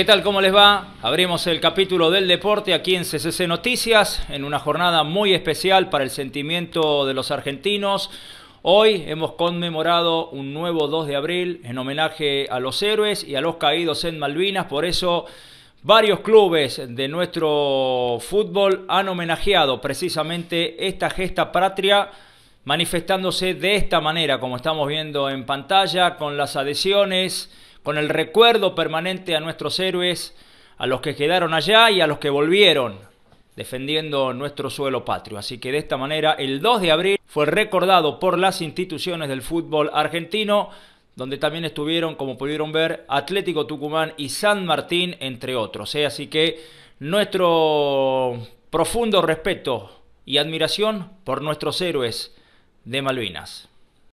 ¿Qué tal? ¿Cómo les va? Abrimos el capítulo del deporte aquí en CCC Noticias, en una jornada muy especial para el sentimiento de los argentinos. Hoy hemos conmemorado un nuevo 2 de abril en homenaje a los héroes y a los caídos en Malvinas, por eso varios clubes de nuestro fútbol han homenajeado precisamente esta gesta patria manifestándose de esta manera, como estamos viendo en pantalla, con las adhesiones con el recuerdo permanente a nuestros héroes, a los que quedaron allá y a los que volvieron defendiendo nuestro suelo patrio. Así que de esta manera el 2 de abril fue recordado por las instituciones del fútbol argentino, donde también estuvieron, como pudieron ver, Atlético Tucumán y San Martín, entre otros. Eh, así que nuestro profundo respeto y admiración por nuestros héroes de Malvinas.